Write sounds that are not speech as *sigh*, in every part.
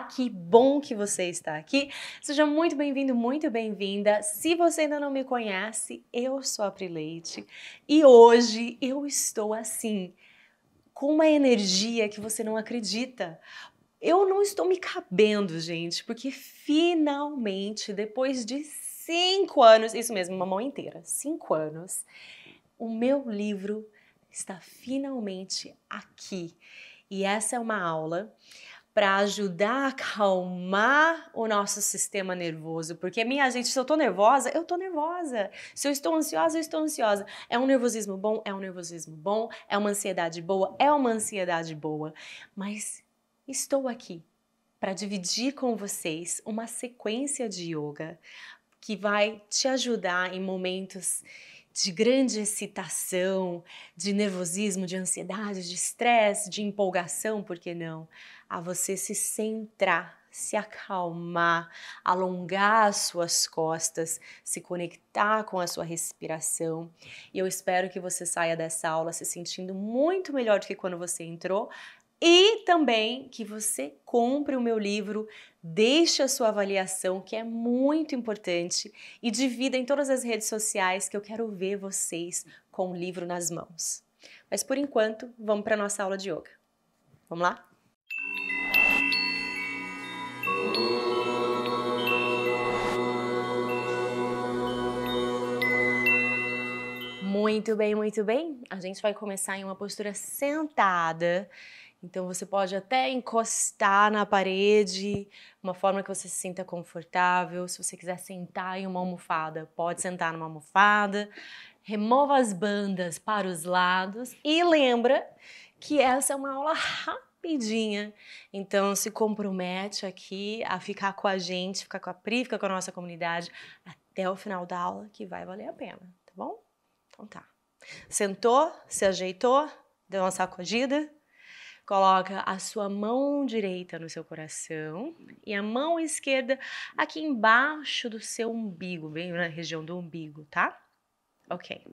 que bom que você está aqui. Seja muito bem-vindo, muito bem-vinda. Se você ainda não me conhece, eu sou a Pri e hoje eu estou assim com uma energia que você não acredita. Eu não estou me cabendo, gente, porque finalmente, depois de cinco anos, isso mesmo, uma mão inteira, cinco anos, o meu livro está finalmente aqui. E essa é uma aula para ajudar a acalmar o nosso sistema nervoso. Porque, minha gente, se eu tô nervosa, eu tô nervosa. Se eu estou ansiosa, eu estou ansiosa. É um nervosismo bom, é um nervosismo bom, é uma ansiedade boa, é uma ansiedade boa. Mas estou aqui para dividir com vocês uma sequência de yoga que vai te ajudar em momentos de grande excitação, de nervosismo, de ansiedade, de estresse, de empolgação, por que não? A você se centrar, se acalmar, alongar as suas costas, se conectar com a sua respiração. E eu espero que você saia dessa aula se sentindo muito melhor do que quando você entrou, e também que você compre o meu livro, deixe a sua avaliação, que é muito importante, e divida em todas as redes sociais que eu quero ver vocês com o livro nas mãos. Mas por enquanto, vamos para a nossa aula de yoga. Vamos lá? Muito bem, muito bem. A gente vai começar em uma postura sentada então você pode até encostar na parede, uma forma que você se sinta confortável. Se você quiser sentar em uma almofada, pode sentar numa almofada. Remova as bandas para os lados e lembra que essa é uma aula rapidinha. Então se compromete aqui a ficar com a gente, ficar com a Pri, ficar com a nossa comunidade até o final da aula, que vai valer a pena, tá bom? Então tá. Sentou, se ajeitou, deu uma sacudida. Coloca a sua mão direita no seu coração e a mão esquerda aqui embaixo do seu umbigo, bem na região do umbigo, tá? Ok.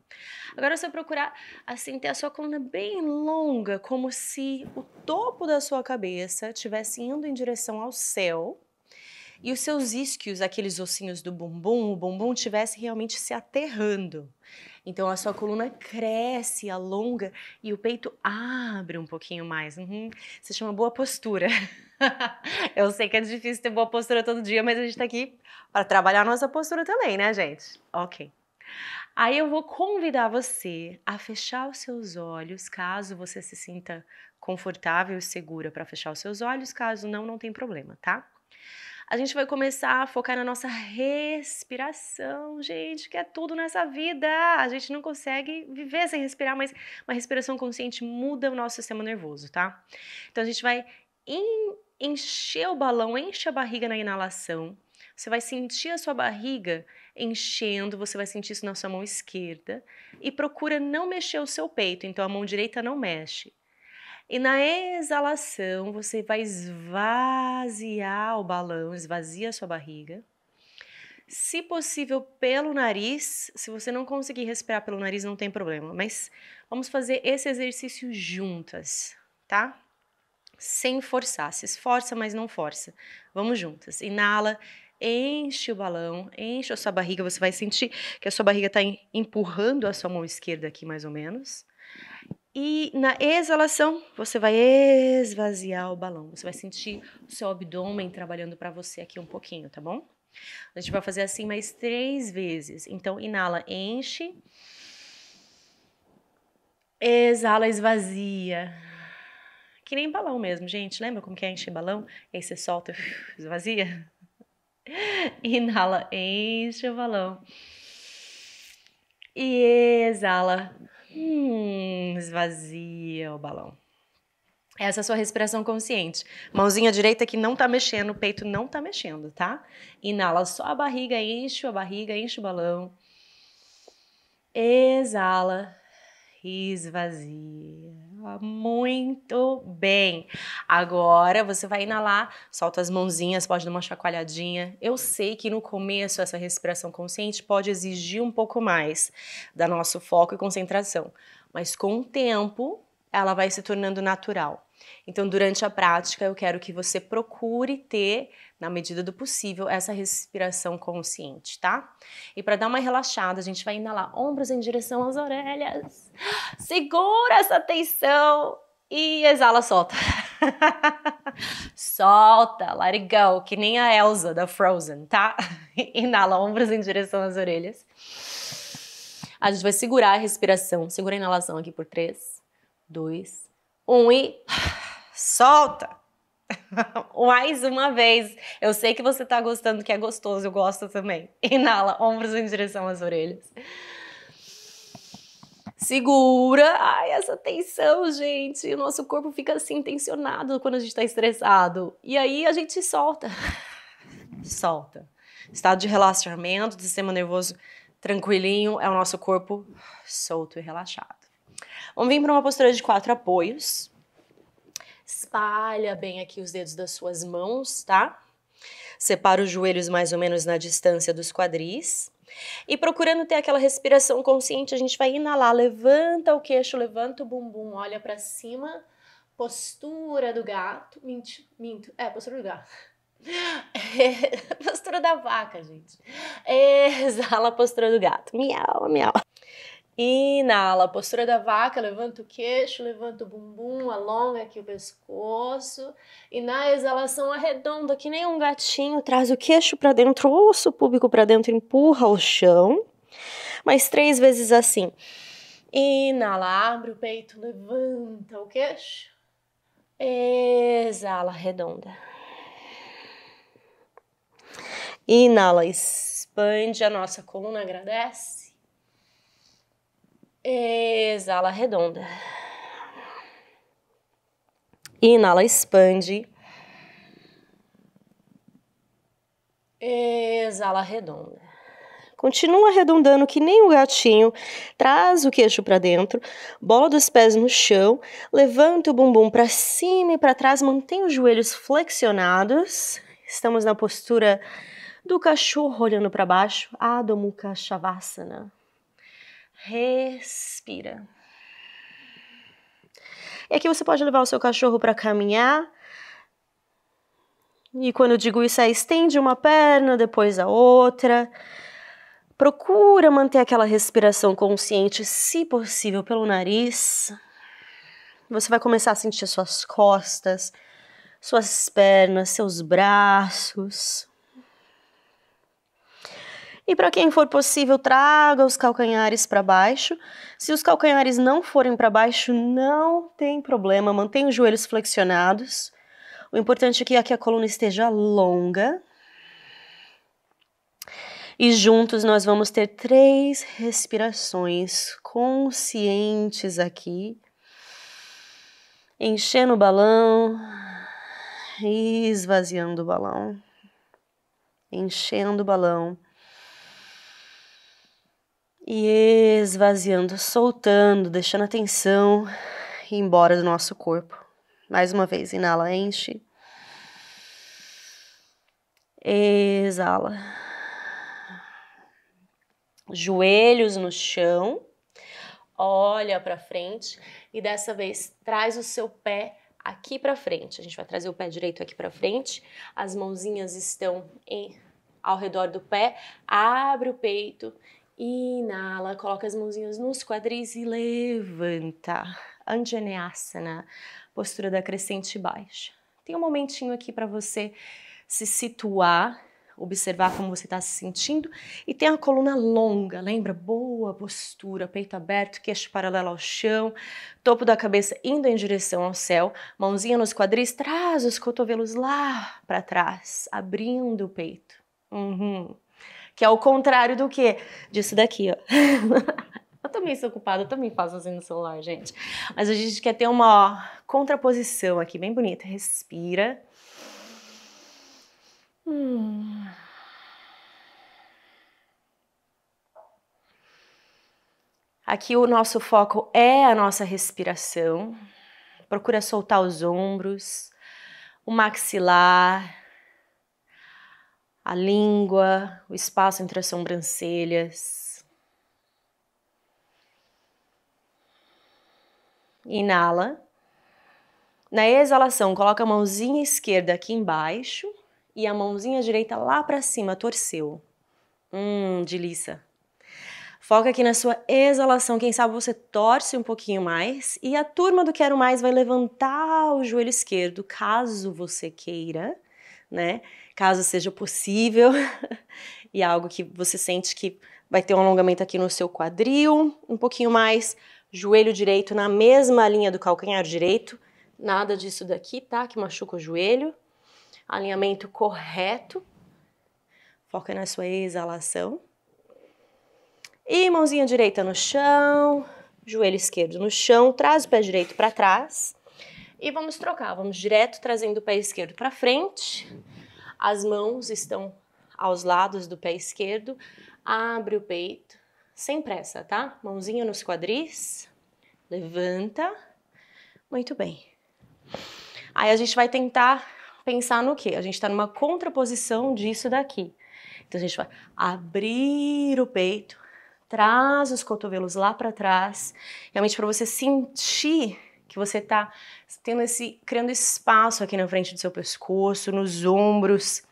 Agora você procurar assim ter a sua coluna bem longa, como se o topo da sua cabeça estivesse indo em direção ao céu e os seus isquios, aqueles ossinhos do bumbum, o bumbum estivesse realmente se aterrando. Então a sua coluna cresce, alonga e o peito abre um pouquinho mais. Uhum. Se chama boa postura. *laughs* Eu sei que é difícil ter boa postura todo dia, mas a gente está aqui para trabalhar a nossa postura também, né, gente? Ok. Aí eu vou convidar você a fechar os seus olhos, caso você se sinta confortável e segura para fechar os seus olhos, caso não, não tem problema, tá? a gente vai começar a focar na nossa respiração, gente, que é tudo nessa vida. A gente não consegue viver sem respirar, mas uma respiração consciente muda o nosso sistema nervoso, tá? Então a gente vai encher o balão, enche a barriga na inalação. Você vai sentir a sua barriga enchendo, você vai sentir isso na sua mão esquerda e procura não mexer o seu peito, então a mão direita não mexe. E na exalação, você vai esvaziar o balão, esvazia a sua barriga. Se possível, pelo nariz. Se você não conseguir respirar pelo nariz, não tem problema. Mas vamos fazer esse exercício juntas, tá? Sem forçar. Se esforça, mas não força. Vamos juntas. Inala, enche o balão, enche a sua barriga. Você vai sentir que a sua barriga está empurrando a sua mão esquerda aqui, mais ou menos. E na exalação, você vai esvaziar o balão. Você vai sentir o seu abdômen trabalhando para você aqui um pouquinho, tá bom? A gente vai fazer assim mais três vezes. Então, inala, enche. Exala, esvazia. Que nem balão mesmo, gente. Lembra como que é encher balão? Aí você solta, *laughs* esvazia. Inala, enche o balão. E exala, Hum, esvazia o balão. Essa é a sua respiração consciente. Mãozinha direita que não tá mexendo, o peito não tá mexendo, tá? Inala só a barriga, enche a barriga, enche o balão. Exala, esvazia muito bem. Agora você vai inalar, solta as mãozinhas, pode dar uma chacoalhadinha. Eu sei que no começo essa respiração consciente pode exigir um pouco mais da nosso foco e concentração, mas com o tempo ela vai se tornando natural. Então, durante a prática, eu quero que você procure ter, na medida do possível, essa respiração consciente, tá? E para dar uma relaxada, a gente vai inalar ombros em direção às orelhas. Segura essa tensão e exala, solta. *laughs* solta, let it go, que nem a Elsa da Frozen, tá? *laughs* Inala ombros em direção às orelhas. A gente vai segurar a respiração, segura a inalação aqui por três dois, um e solta! *laughs* Mais uma vez, eu sei que você tá gostando, que é gostoso, eu gosto também. Inala, ombros em direção às orelhas. Segura. Ai, essa tensão, gente. O nosso corpo fica assim tensionado quando a gente tá estressado. E aí a gente solta. *laughs* Solta. Estado de relaxamento, de sistema nervoso tranquilinho, é o nosso corpo solto e relaxado. Vamos vir para uma postura de quatro apoios. Espalha bem aqui os dedos das suas mãos, tá? Separa os joelhos mais ou menos na distância dos quadris. E procurando ter aquela respiração consciente, a gente vai inalar, levanta o queixo, levanta o bumbum, olha para cima. Postura do gato. Minto, minto. É, postura do gato. É, *laughs* postura da vaca, gente. Exala a postura do gato. Miau, miau. Inala, postura da vaca, levanta o queixo, levanta o bumbum, alonga aqui o pescoço. E na exalação arredonda, que nem um gatinho, traz o queixo para dentro, o osso público para dentro, empurra ao chão. Mais três vezes assim. Inala, abre o peito, levanta o queixo. Exala, arredonda. Inala, expande a nossa coluna, agradece. Exala, redonda. Inala, expande. Exala, redonda. Continua arredondando que nem o um gatinho. Traz o queixo para dentro, bola dos pés no chão, levanta o bumbum para cima e para trás, mantém os joelhos flexionados. Estamos na postura do cachorro olhando para baixo, Adho Mukha Shavasana. Respira. E aqui você pode levar o seu cachorro para caminhar. E quando eu digo isso, é estende uma perna, depois a outra. Procura manter aquela respiração consciente, se possível, pelo nariz. Você vai começar a sentir suas costas, suas pernas, seus braços. E para quem for possível, traga os calcanhares para baixo. Se os calcanhares não forem para baixo, não tem problema, mantenha os joelhos flexionados. O importante aqui é que a coluna esteja longa. E juntos nós vamos ter três respirações conscientes aqui. Enchendo o balão e esvaziando o balão. Enchendo o balão e esvaziando, soltando, deixando a tensão ir embora do nosso corpo. Mais uma vez, inala, enche. Exala. Joelhos no chão. Olha para frente e dessa vez traz o seu pé aqui para frente. A gente vai trazer o pé direito aqui para frente. As mãozinhas estão em, ao redor do pé. Abre o peito Inala, coloca as mãozinhas nos quadris e levanta. Anjaneasana, postura da crescente baixa. Tem um momentinho aqui para você se situar, observar como você está se sentindo e tem a coluna longa, lembra? Boa postura, peito aberto, queixo paralelo ao chão, topo da cabeça indo em direção ao céu, mãozinha nos quadris, traz os cotovelos lá para trás, abrindo o peito. Uhum. Que é o contrário do que Disso daqui, ó. *laughs* eu também sou ocupada, eu também faço assim no celular, gente. Mas a gente quer ter uma ó, contraposição aqui, bem bonita. Respira. Hum. Aqui o nosso foco é a nossa respiração. Procura soltar os ombros, o maxilar, a língua, o espaço entre as sobrancelhas. Inala. Na exalação, coloca a mãozinha esquerda aqui embaixo e a mãozinha direita lá para cima, torceu. Hum, delícia. Foca aqui na sua exalação. Quem sabe você torce um pouquinho mais. E a turma do Quero Mais vai levantar o joelho esquerdo, caso você queira, né? caso seja possível, *laughs* e algo que você sente que vai ter um alongamento aqui no seu quadril, um pouquinho mais, joelho direito na mesma linha do calcanhar direito, nada disso daqui, tá? Que machuca o joelho. Alinhamento correto. Foca na sua exalação. E mãozinha direita no chão, joelho esquerdo no chão, traz o pé direito para trás. E vamos trocar, vamos direto trazendo o pé esquerdo para frente as mãos estão aos lados do pé esquerdo, abre o peito, sem pressa, tá? Mãozinha nos quadris, levanta, muito bem. Aí a gente vai tentar pensar no quê? A gente está numa contraposição disso daqui. Então a gente vai abrir o peito, traz os cotovelos lá para trás, realmente para você sentir que você está tendo esse criando espaço aqui na frente do seu pescoço, nos ombros.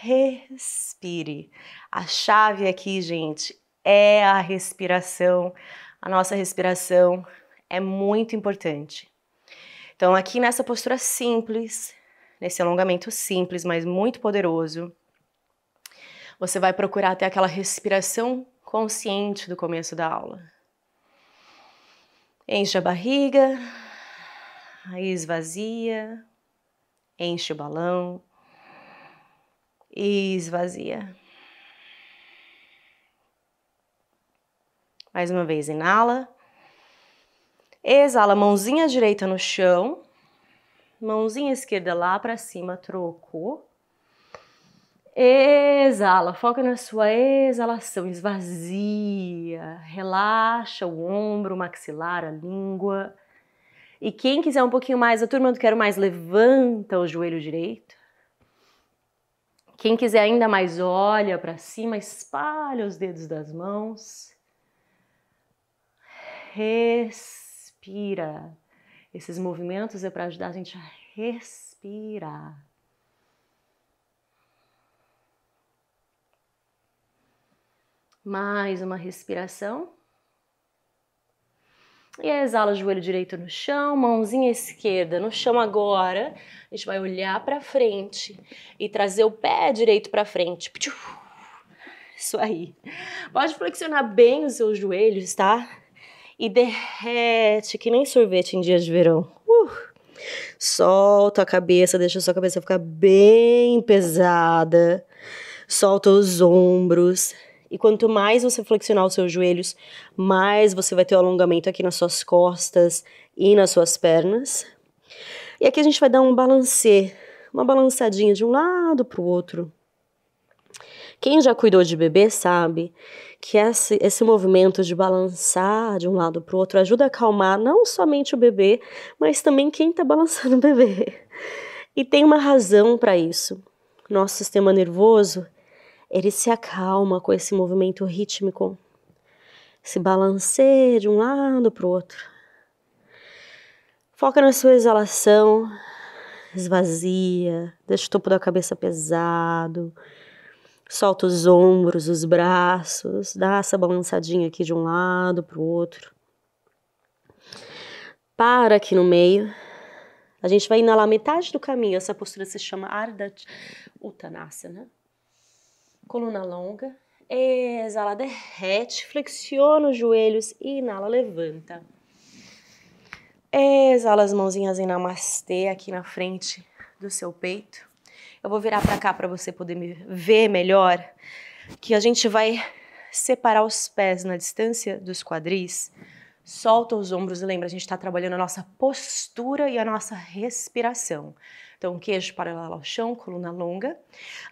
Respire. A chave aqui, gente, é a respiração. A nossa respiração é muito importante. Então, aqui nessa postura simples, nesse alongamento simples, mas muito poderoso, você vai procurar ter aquela respiração consciente do começo da aula. Enche a barriga, aí esvazia, enche o balão e esvazia. Mais uma vez, inala. Exala, mãozinha direita no chão, mãozinha esquerda lá para cima, troco. Exala, foca na sua exalação, esvazia, relaxa o ombro, o maxilar, a língua. E quem quiser um pouquinho mais, a turma do Quero Mais, levanta o joelho direito. Quem quiser ainda mais, olha para cima, espalha os dedos das mãos. Respira. Esses movimentos é para ajudar a gente a respirar. Mais uma respiração. E exala o joelho direito no chão, mãozinha esquerda no chão agora. A gente vai olhar para frente e trazer o pé direito para frente. Isso aí. Pode flexionar bem os seus joelhos, tá? E derrete que nem sorvete em dias de verão. Uh! Solta a cabeça, deixa a sua cabeça ficar bem pesada. Solta os ombros. E quanto mais você flexionar os seus joelhos, mais você vai ter o alongamento aqui nas suas costas e nas suas pernas. E aqui a gente vai dar um balancê, uma balançadinha de um lado para o outro. Quem já cuidou de bebê sabe que esse, esse movimento de balançar de um lado para o outro ajuda a acalmar não somente o bebê, mas também quem está balançando o bebê. E tem uma razão para isso. Nosso sistema nervoso ele se acalma com esse movimento rítmico, se balanceia de um lado para o outro. Foca na sua exalação, esvazia, deixa o topo da cabeça pesado, solta os ombros, os braços, dá essa balançadinha aqui de um lado para o outro. Para aqui no meio. A gente vai inalar metade do caminho. Essa postura se chama Ardha Uttanasana coluna longa. Exala, derrete, é flexiona os joelhos, e inala, levanta. Exala as mãozinhas em namastê aqui na frente do seu peito. Eu vou virar para cá para você poder me ver melhor, que a gente vai separar os pés na distância dos quadris solta os ombros e lembra, a gente está trabalhando a nossa postura e a nossa respiração. Então, queijo paralelo ao chão, coluna longa.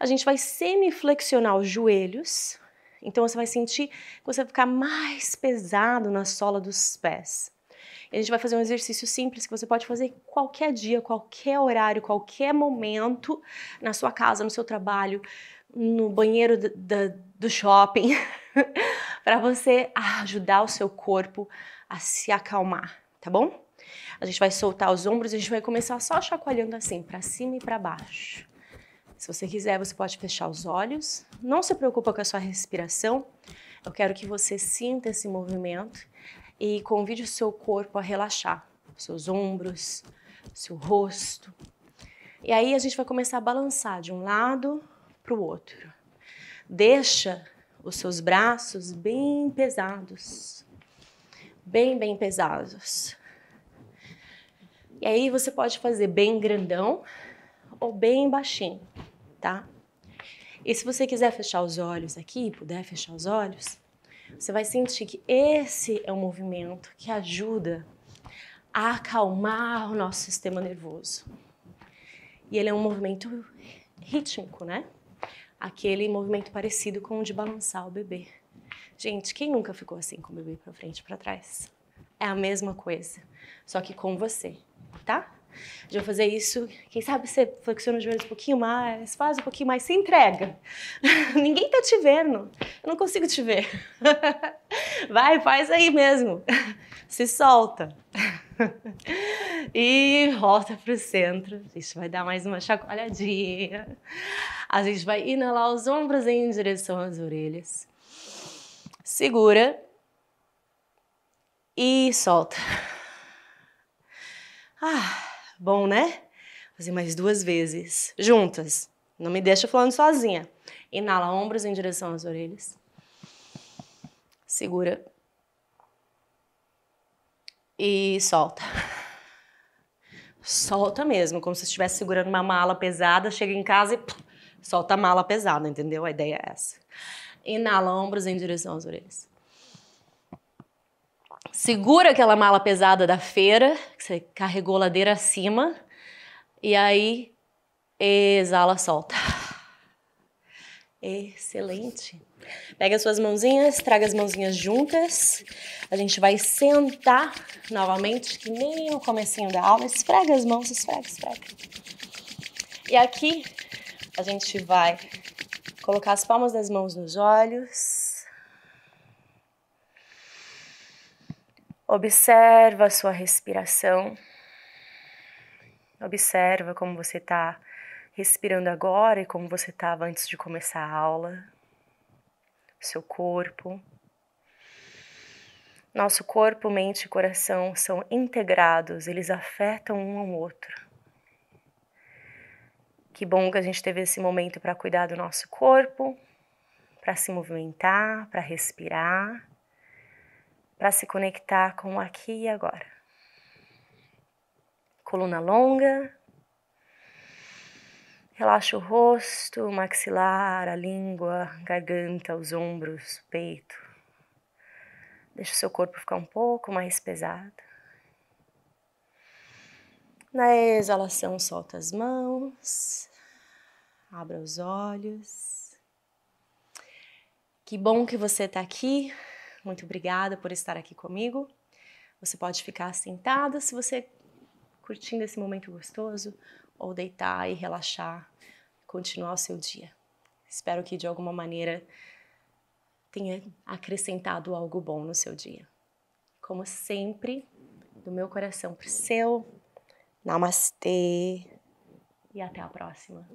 A gente vai semiflexionar os joelhos. Então, você vai sentir que você vai ficar mais pesado na sola dos pés. E a gente vai fazer um exercício simples que você pode fazer qualquer dia, qualquer horário, qualquer momento, na sua casa, no seu trabalho, no banheiro do, do, do shopping, *laughs* para você ajudar o seu corpo a se acalmar, tá bom? A gente vai soltar os ombros e a gente vai começar só chacoalhando assim, para cima e para baixo. Se você quiser, você pode fechar os olhos. Não se preocupa com a sua respiração. Eu quero que você sinta esse movimento e convide o seu corpo a relaxar, seus ombros, seu rosto. E aí a gente vai começar a balançar de um lado para o outro. Deixa os seus braços bem pesados bem, bem pesados. E aí você pode fazer bem grandão ou bem baixinho, tá? E se você quiser fechar os olhos aqui, puder fechar os olhos, você vai sentir que esse é um movimento que ajuda a acalmar o nosso sistema nervoso. E ele é um movimento rítmico, né? Aquele movimento parecido com o de balançar o bebê. Gente, quem nunca ficou assim com o bebê para frente e para trás? É a mesma coisa, só que com você, tá? Já vou fazer isso, quem sabe você flexiona os joelhos um pouquinho mais, faz um pouquinho mais, se entrega. *laughs* Ninguém tá te vendo, eu não consigo te ver. *laughs* Vai, faz aí mesmo. Se solta. *laughs* e volta para o centro. A gente vai dar mais uma chacoalhadinha. A gente vai inalar os ombros em direção às orelhas segura e solta. *laughs* Ah, bom, né? Fazer mais duas vezes, juntas. Não me deixa falando sozinha. Inala ombros em direção às orelhas. Segura. E solta. Solta mesmo, como se estivesse segurando uma mala pesada, chega em casa e pff, solta a mala pesada, entendeu? A ideia é essa. Inala ombros em direção às orelhas. Segura aquela mala pesada da feira, que você carregou ladeira acima. E aí, exala, solta. Excelente. Pega as suas mãozinhas, traga as mãozinhas juntas. A gente vai sentar novamente, que nem no comecinho da aula. Esfrega as mãos, esfrega, esfrega. E aqui a gente vai Colocar as palmas das mãos nos olhos. Observa a sua respiração. Observa como você está respirando agora e como você estava antes de começar a aula. Seu corpo. Nosso corpo, mente e coração são integrados, eles afetam um ao outro. Que bom que a gente teve esse momento para cuidar do nosso corpo, para se movimentar, para respirar, para se conectar com o aqui e agora. Coluna longa. Relaxa o rosto, o maxilar, a língua, garganta, os ombros, o peito. Deixa o seu corpo ficar um pouco mais pesado. Na exalação, solta as mãos, abra os olhos. Que bom que você está aqui. Muito obrigada por estar aqui comigo. Você pode ficar sentada se você curtindo esse momento gostoso, ou deitar e relaxar, continuar o seu dia. Espero que de alguma maneira tenha acrescentado algo bom no seu dia. Como sempre, do meu coração para o seu. Namastê. E até a próxima.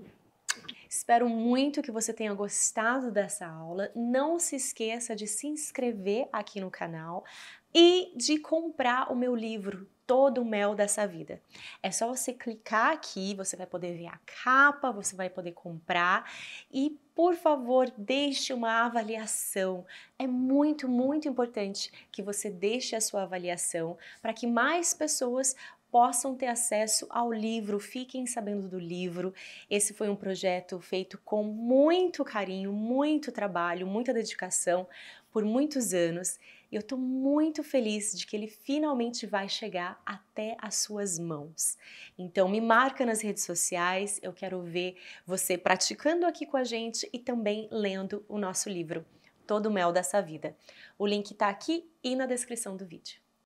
Espero muito que você tenha gostado dessa aula. Não se esqueça de se inscrever aqui no canal e de comprar o meu livro Todo o Mel dessa Vida. É só você clicar aqui, você vai poder ver a capa, você vai poder comprar e por favor, deixe uma avaliação. É muito, muito importante que você deixe a sua avaliação para que mais pessoas possam ter acesso ao livro, fiquem sabendo do livro. Esse foi um projeto feito com muito carinho, muito trabalho, muita dedicação por muitos anos. E eu estou muito feliz de que ele finalmente vai chegar até as suas mãos. Então me marca nas redes sociais, eu quero ver você praticando aqui com a gente e também lendo o nosso livro, Todo o Mel dessa Vida. O link está aqui e na descrição do vídeo.